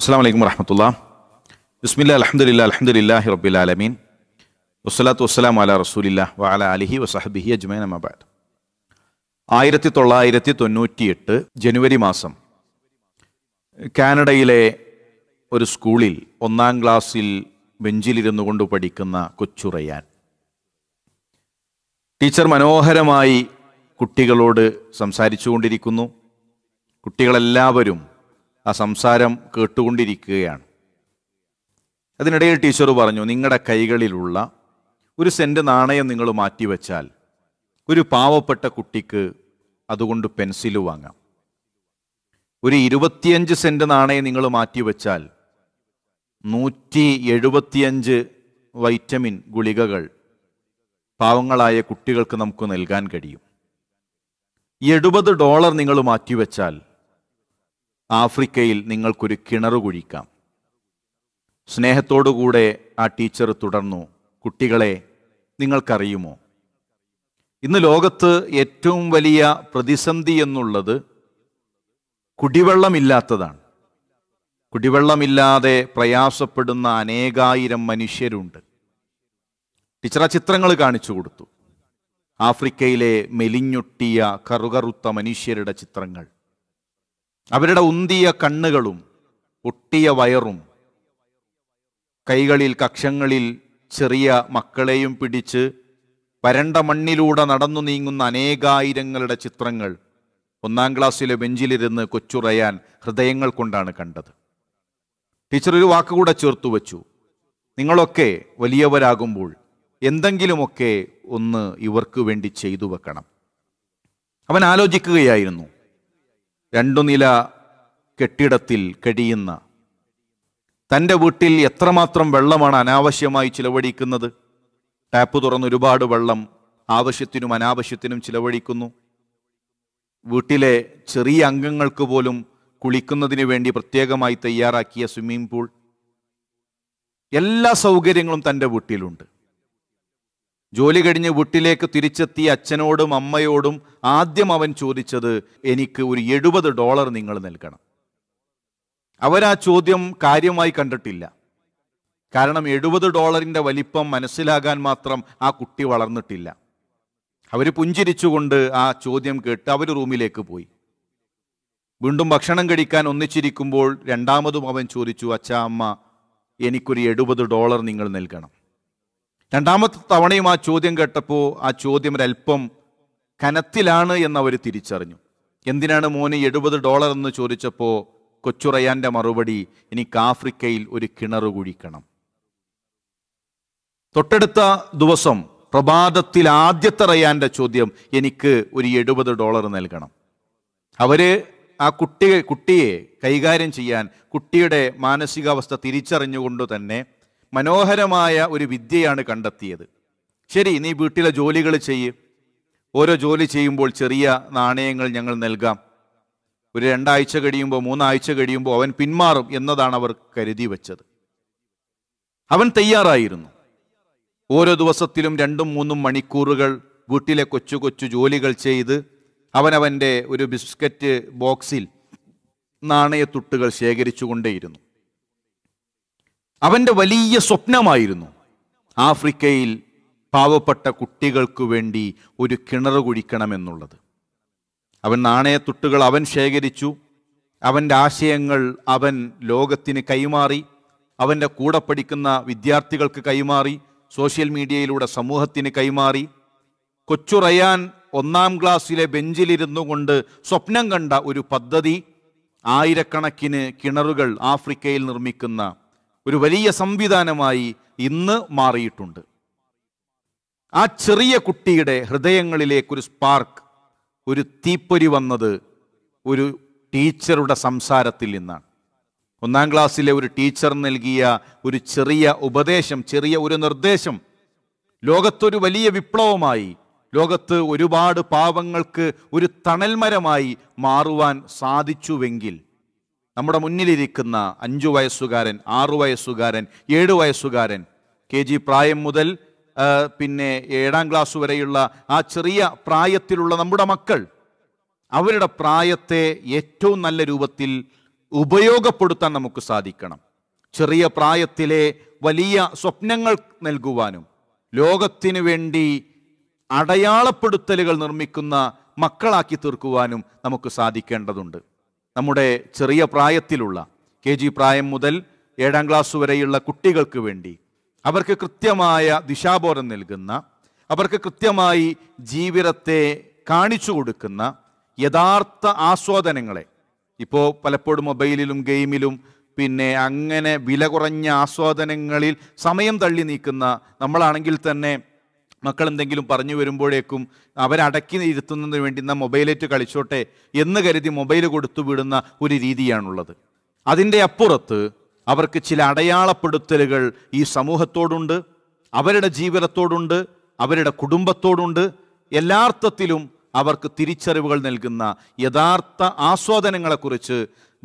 അസ്സാം വലൈക്കും വരഹമത്തുള്ള ബിസ്മില്ല അലഹമുല്ല അലഹമുല്ലാഹി റബ്ബുലാലമീൻ വസ്സലാത്തു വസ്സലാം അല റസൂലില്ല വഅല അലിഹി വസഹബിഹി അജ്മൈൻ അമാബാദ് ആയിരത്തി തൊള്ളായിരത്തി എട്ട് ജനുവരി മാസം കാനഡയിലെ ഒരു സ്കൂളിൽ ഒന്നാം ക്ലാസ്സിൽ ബെഞ്ചിലിരുന്നു കൊണ്ട് പഠിക്കുന്ന കൊച്ചുറയാൻ ടീച്ചർ മനോഹരമായി കുട്ടികളോട് കൊണ്ടിരിക്കുന്നു കുട്ടികളെല്ലാവരും ആ സംസാരം കേട്ടുകൊണ്ടിരിക്കുകയാണ് അതിനിടയിൽ ടീച്ചർ പറഞ്ഞു നിങ്ങളുടെ കൈകളിലുള്ള ഒരു സെൻറ്റ് നാണയം നിങ്ങൾ മാറ്റിവെച്ചാൽ ഒരു പാവപ്പെട്ട കുട്ടിക്ക് അതുകൊണ്ട് പെൻസിൽ വാങ്ങാം ഒരു ഇരുപത്തിയഞ്ച് സെൻറ്റ് നാണയം നിങ്ങൾ മാറ്റിവെച്ചാൽ നൂറ്റി എഴുപത്തിയഞ്ച് വൈറ്റമിൻ ഗുളികകൾ പാവങ്ങളായ കുട്ടികൾക്ക് നമുക്ക് നൽകാൻ കഴിയും എഴുപത് ഡോളർ നിങ്ങൾ മാറ്റിവെച്ചാൽ ആഫ്രിക്കയിൽ നിങ്ങൾക്കൊരു കിണർ കുഴിക്കാം സ്നേഹത്തോടുകൂടെ ആ ടീച്ചർ തുടർന്നു കുട്ടികളെ നിങ്ങൾക്കറിയുമോ ഇന്ന് ലോകത്ത് ഏറ്റവും വലിയ പ്രതിസന്ധി എന്നുള്ളത് കുടിവെള്ളമില്ലാത്തതാണ് കുടിവെള്ളമില്ലാതെ പ്രയാസപ്പെടുന്ന അനേകായിരം മനുഷ്യരുണ്ട് ടീച്ചർ ആ ചിത്രങ്ങൾ കാണിച്ചു കൊടുത്തു ആഫ്രിക്കയിലെ മെലിഞ്ഞൊട്ടിയ കറുകറുത്ത മനുഷ്യരുടെ ചിത്രങ്ങൾ അവരുടെ ഉന്തിയ കണ്ണുകളും ഒട്ടിയ വയറും കൈകളിൽ കക്ഷങ്ങളിൽ ചെറിയ മക്കളെയും പിടിച്ച് വരണ്ട മണ്ണിലൂടെ നടന്നു നീങ്ങുന്ന അനേകായിരങ്ങളുടെ ചിത്രങ്ങൾ ഒന്നാം ക്ലാസ്സിലെ ബെഞ്ചിലിരുന്ന് കൊച്ചുറയാൻ ഹൃദയങ്ങൾ കൊണ്ടാണ് കണ്ടത് ടീച്ചർ ഒരു വാക്കുകൂടെ ചേർത്തു വച്ചു നിങ്ങളൊക്കെ വലിയവരാകുമ്പോൾ എന്തെങ്കിലുമൊക്കെ ഒന്ന് ഇവർക്ക് വേണ്ടി ചെയ്തു വെക്കണം അവൻ ആലോചിക്കുകയായിരുന്നു രണ്ടു നില കെട്ടിടത്തിൽ കഴിയുന്ന തൻ്റെ വീട്ടിൽ എത്രമാത്രം വെള്ളമാണ് അനാവശ്യമായി ചിലവഴിക്കുന്നത് ടാപ്പ് തുറന്ന് ഒരുപാട് വെള്ളം ആവശ്യത്തിനും അനാവശ്യത്തിനും ചിലവഴിക്കുന്നു വീട്ടിലെ ചെറിയ അംഗങ്ങൾക്ക് പോലും കുളിക്കുന്നതിന് വേണ്ടി പ്രത്യേകമായി തയ്യാറാക്കിയ സ്വിമ്മിംഗ് പൂൾ എല്ലാ സൗകര്യങ്ങളും തൻ്റെ വീട്ടിലുണ്ട് ജോലി കഴിഞ്ഞ് വീട്ടിലേക്ക് തിരിച്ചെത്തിയ അച്ഛനോടും അമ്മയോടും ആദ്യം അവൻ ചോദിച്ചത് എനിക്ക് ഒരു എഴുപത് ഡോളർ നിങ്ങൾ നൽകണം അവരാ ചോദ്യം കാര്യമായി കണ്ടിട്ടില്ല കാരണം എഴുപത് ഡോളറിൻ്റെ വലിപ്പം മനസ്സിലാകാൻ മാത്രം ആ കുട്ടി വളർന്നിട്ടില്ല അവർ പുഞ്ചിരിച്ചുകൊണ്ട് ആ ചോദ്യം കേട്ട് അവർ റൂമിലേക്ക് പോയി വീണ്ടും ഭക്ഷണം കഴിക്കാൻ ഒന്നിച്ചിരിക്കുമ്പോൾ രണ്ടാമതും അവൻ ചോദിച്ചു അച്ഛ അമ്മ എനിക്കൊരു എഴുപത് ഡോളർ നിങ്ങൾ നൽകണം രണ്ടാമത്തെ തവണയും ആ ചോദ്യം കേട്ടപ്പോൾ ആ ചോദ്യം ഒരല്പം കനത്തിലാണ് എന്ന് അവർ തിരിച്ചറിഞ്ഞു എന്തിനാണ് മോന് എഴുപത് ഡോളർ എന്ന് ചോദിച്ചപ്പോൾ കൊച്ചുറയാൻ്റെ മറുപടി എനിക്ക് ആഫ്രിക്കയിൽ ഒരു കിണർ കുഴിക്കണം തൊട്ടടുത്ത ദിവസം പ്രഭാതത്തിൽ ആദ്യത്തെ റയാൻ്റെ ചോദ്യം എനിക്ക് ഒരു എഴുപത് ഡോളർ നൽകണം അവർ ആ കുട്ടിയെ കുട്ടിയെ കൈകാര്യം ചെയ്യാൻ കുട്ടിയുടെ മാനസികാവസ്ഥ തിരിച്ചറിഞ്ഞുകൊണ്ട് തന്നെ മനോഹരമായ ഒരു വിദ്യയാണ് കണ്ടെത്തിയത് ശരി നീ വീട്ടിലെ ജോലികൾ ചെയ്യ് ഓരോ ജോലി ചെയ്യുമ്പോൾ ചെറിയ നാണയങ്ങൾ ഞങ്ങൾ നൽകാം ഒരു രണ്ടാഴ്ച കഴിയുമ്പോൾ മൂന്നാഴ്ച കഴിയുമ്പോൾ അവൻ പിന്മാറും എന്നതാണ് അവർ കരുതി വെച്ചത് അവൻ തയ്യാറായിരുന്നു ഓരോ ദിവസത്തിലും രണ്ടും മൂന്നും മണിക്കൂറുകൾ വീട്ടിലെ കൊച്ചു കൊച്ചു ജോലികൾ ചെയ്ത് അവനവൻ്റെ ഒരു ബിസ്ക്കറ്റ് ബോക്സിൽ നാണയത്തുട്ടുകൾ കൊണ്ടേയിരുന്നു അവൻ്റെ വലിയ സ്വപ്നമായിരുന്നു ആഫ്രിക്കയിൽ പാവപ്പെട്ട കുട്ടികൾക്കു വേണ്ടി ഒരു കിണർ കുഴിക്കണമെന്നുള്ളത് അവൻ നാണയത്തുട്ടുകൾ അവൻ ശേഖരിച്ചു അവൻ്റെ ആശയങ്ങൾ അവൻ ലോകത്തിന് കൈമാറി അവൻ്റെ കൂടെ പഠിക്കുന്ന വിദ്യാർത്ഥികൾക്ക് കൈമാറി സോഷ്യൽ മീഡിയയിലൂടെ സമൂഹത്തിന് കൈമാറി കൊച്ചു റയാൻ ഒന്നാം ക്ലാസ്സിലെ ബെഞ്ചിലിരുന്നു കൊണ്ട് സ്വപ്നം കണ്ട ഒരു പദ്ധതി ആയിരക്കണക്കിന് കിണറുകൾ ആഫ്രിക്കയിൽ നിർമ്മിക്കുന്ന ഒരു വലിയ സംവിധാനമായി ഇന്ന് മാറിയിട്ടുണ്ട് ആ ചെറിയ കുട്ടിയുടെ ഹൃദയങ്ങളിലേക്കൊരു സ്പാർക്ക് ഒരു തീപ്പൊരി വന്നത് ഒരു ടീച്ചറുടെ സംസാരത്തിൽ നിന്നാണ് ഒന്നാം ക്ലാസ്സിലെ ഒരു ടീച്ചർ നൽകിയ ഒരു ചെറിയ ഉപദേശം ചെറിയ ഒരു നിർദ്ദേശം ലോകത്തൊരു വലിയ വിപ്ലവമായി ലോകത്ത് ഒരുപാട് പാവങ്ങൾക്ക് ഒരു തണൽമരമായി മാറുവാൻ സാധിച്ചുവെങ്കിൽ നമ്മുടെ മുന്നിലിരിക്കുന്ന അഞ്ചു വയസ്സുകാരൻ ആറു വയസ്സുകാരൻ ഏഴു വയസ്സുകാരൻ കെ ജി പ്രായം മുതൽ പിന്നെ ഏഴാം ക്ലാസ് വരെയുള്ള ആ ചെറിയ പ്രായത്തിലുള്ള നമ്മുടെ മക്കൾ അവരുടെ പ്രായത്തെ ഏറ്റവും നല്ല രൂപത്തിൽ ഉപയോഗപ്പെടുത്താൻ നമുക്ക് സാധിക്കണം ചെറിയ പ്രായത്തിലെ വലിയ സ്വപ്നങ്ങൾ നൽകുവാനും ലോകത്തിനു വേണ്ടി അടയാളപ്പെടുത്തലുകൾ നിർമ്മിക്കുന്ന മക്കളാക്കി തീർക്കുവാനും നമുക്ക് സാധിക്കേണ്ടതുണ്ട് നമ്മുടെ ചെറിയ പ്രായത്തിലുള്ള കെ ജി പ്രായം മുതൽ ഏഴാം ക്ലാസ് വരെയുള്ള കുട്ടികൾക്ക് വേണ്ടി അവർക്ക് കൃത്യമായ ദിശാബോധം നൽകുന്ന അവർക്ക് കൃത്യമായി ജീവിതത്തെ കാണിച്ചു കൊടുക്കുന്ന യഥാർത്ഥ ആസ്വാദനങ്ങളെ ഇപ്പോൾ പലപ്പോഴും മൊബൈലിലും ഗെയിമിലും പിന്നെ അങ്ങനെ വില കുറഞ്ഞ ആസ്വാദനങ്ങളിൽ സമയം തള്ളി നീക്കുന്ന നമ്മളാണെങ്കിൽ തന്നെ മക്കൾ എന്തെങ്കിലും പറഞ്ഞു വരുമ്പോഴേക്കും അവരടക്കി ഇരുത്തുന്നതിന് വേണ്ടി നാം മൊബൈലേറ്റ് കളിച്ചോട്ടെ എന്ന് കരുതി മൊബൈൽ കൊടുത്തു വിടുന്ന ഒരു രീതിയാണുള്ളത് അതിൻ്റെ അപ്പുറത്ത് അവർക്ക് ചില അടയാളപ്പെടുത്തലുകൾ ഈ സമൂഹത്തോടുണ്ട് അവരുടെ ജീവിതത്തോടുണ്ട് അവരുടെ കുടുംബത്തോടുണ്ട് എല്ലാർത്ഥത്തിലും അവർക്ക് തിരിച്ചറിവുകൾ നൽകുന്ന യഥാർത്ഥ ആസ്വാദനങ്ങളെക്കുറിച്ച്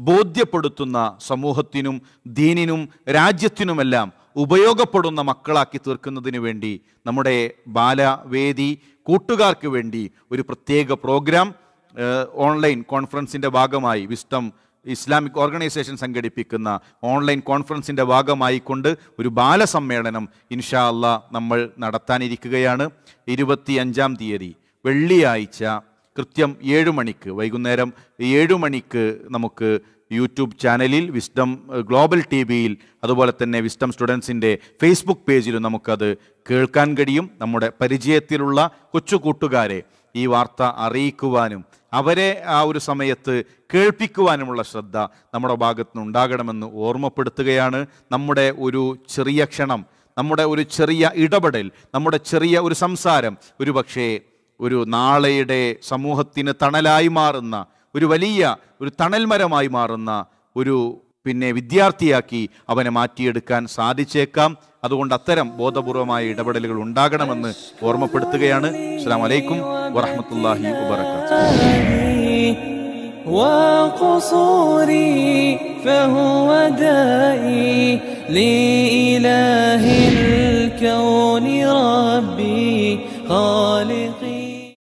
ബോധ്യപ്പെടുത്തുന്ന സമൂഹത്തിനും ദീനിനും രാജ്യത്തിനുമെല്ലാം ഉപയോഗപ്പെടുന്ന മക്കളാക്കി തീർക്കുന്നതിന് വേണ്ടി നമ്മുടെ ബാലവേദി കൂട്ടുകാർക്ക് വേണ്ടി ഒരു പ്രത്യേക പ്രോഗ്രാം ഓൺലൈൻ കോൺഫറൻസിൻ്റെ ഭാഗമായി വിസ്റ്റം ഇസ്ലാമിക് ഓർഗനൈസേഷൻ സംഘടിപ്പിക്കുന്ന ഓൺലൈൻ കോൺഫറൻസിൻ്റെ കൊണ്ട് ഒരു ബാലസമ്മേളനം ഇൻഷാ അല്ല നമ്മൾ നടത്താനിരിക്കുകയാണ് ഇരുപത്തി അഞ്ചാം തീയതി വെള്ളിയാഴ്ച കൃത്യം ഏഴ് മണിക്ക് വൈകുന്നേരം ഏഴ് മണിക്ക് നമുക്ക് യൂട്യൂബ് ചാനലിൽ വിസ്ഡം ഗ്ലോബൽ ടി വിയിൽ അതുപോലെ തന്നെ വിസ്ഡം സ്റ്റുഡൻസിൻ്റെ ഫേസ്ബുക്ക് പേജിലും നമുക്കത് കേൾക്കാൻ കഴിയും നമ്മുടെ പരിചയത്തിലുള്ള കൊച്ചു കൂട്ടുകാരെ ഈ വാർത്ത അറിയിക്കുവാനും അവരെ ആ ഒരു സമയത്ത് കേൾപ്പിക്കുവാനുമുള്ള ശ്രദ്ധ നമ്മുടെ ഭാഗത്തുനിന്ന് ഉണ്ടാകണമെന്ന് ഓർമ്മപ്പെടുത്തുകയാണ് നമ്മുടെ ഒരു ചെറിയ ക്ഷണം നമ്മുടെ ഒരു ചെറിയ ഇടപെടൽ നമ്മുടെ ചെറിയ ഒരു സംസാരം ഒരു പക്ഷേ ഒരു നാളെയുടെ സമൂഹത്തിന് തണലായി മാറുന്ന ഒരു വലിയ ഒരു തണൽമരമായി മാറുന്ന ഒരു പിന്നെ വിദ്യാർത്ഥിയാക്കി അവനെ മാറ്റിയെടുക്കാൻ സാധിച്ചേക്കാം അതുകൊണ്ട് അത്തരം ബോധപൂർവമായ ഇടപെടലുകൾ ഉണ്ടാകണമെന്ന് ഓർമ്മപ്പെടുത്തുകയാണ് അസ്സാം വലൈക്കും വറഹമത്തല്ലാഹി وبركاته